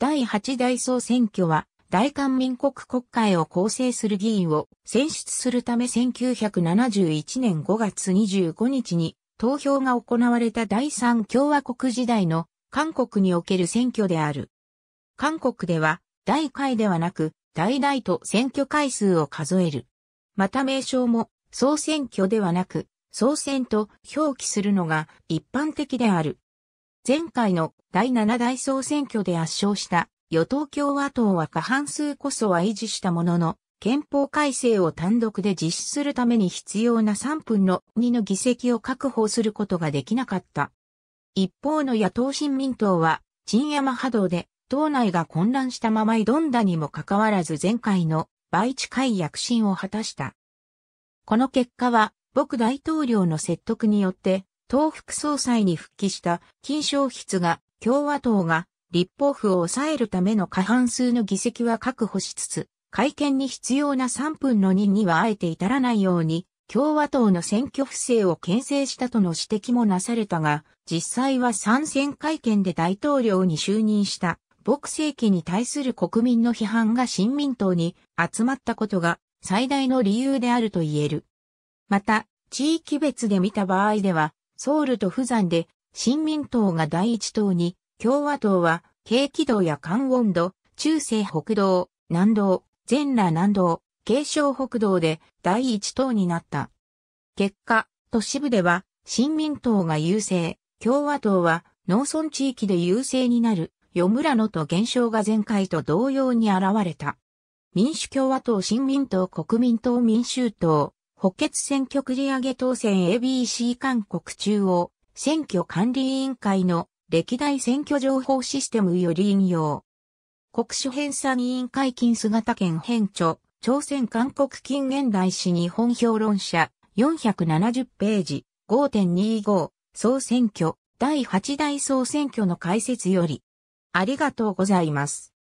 第8大総選挙は、大韓民国国会を構成する議員を選出するため1971年5月25日に投票が行われた第3共和国時代の韓国における選挙である。韓国では大会ではなく大々と選挙回数を数える。また名称も総選挙ではなく総選と表記するのが一般的である。前回の第7代総選挙で圧勝した与党共和党は過半数こそは維持したものの、憲法改正を単独で実施するために必要な3分の2の議席を確保することができなかった。一方の野党新民党は、陳山波動で、党内が混乱したまま挑んだにもかかわらず前回の倍近い躍進を果たした。この結果は、僕大統領の説得によって、東副総裁に復帰した金正筆が共和党が立法府を抑えるための過半数の議席は確保しつつ、会見に必要な3分の2にはあえて至らないように、共和党の選挙不正を牽制したとの指摘もなされたが、実際は参戦会見で大統領に就任した、牧政期に対する国民の批判が新民党に集まったことが最大の理由であると言える。また、地域別で見た場合では、ソウルと釜山で、新民党が第一党に、共和党は、軽軌道や関温道、中世北道、南道、全羅南道、軽商北道で第一党になった。結果、都市部では、新民党が優勢、共和党は農村地域で優勢になる、与村野と現象が前回と同様に現れた。民主共和党新民党国民党民衆党補欠選挙繰り上げ当選 ABC 韓国中央選挙管理委員会の歴代選挙情報システムより引用。国書編纂委員会金姿県編著、朝鮮韓国近現代史日本評論者、470ページ、5.25、総選挙、第8代総選挙の解説より。ありがとうございます。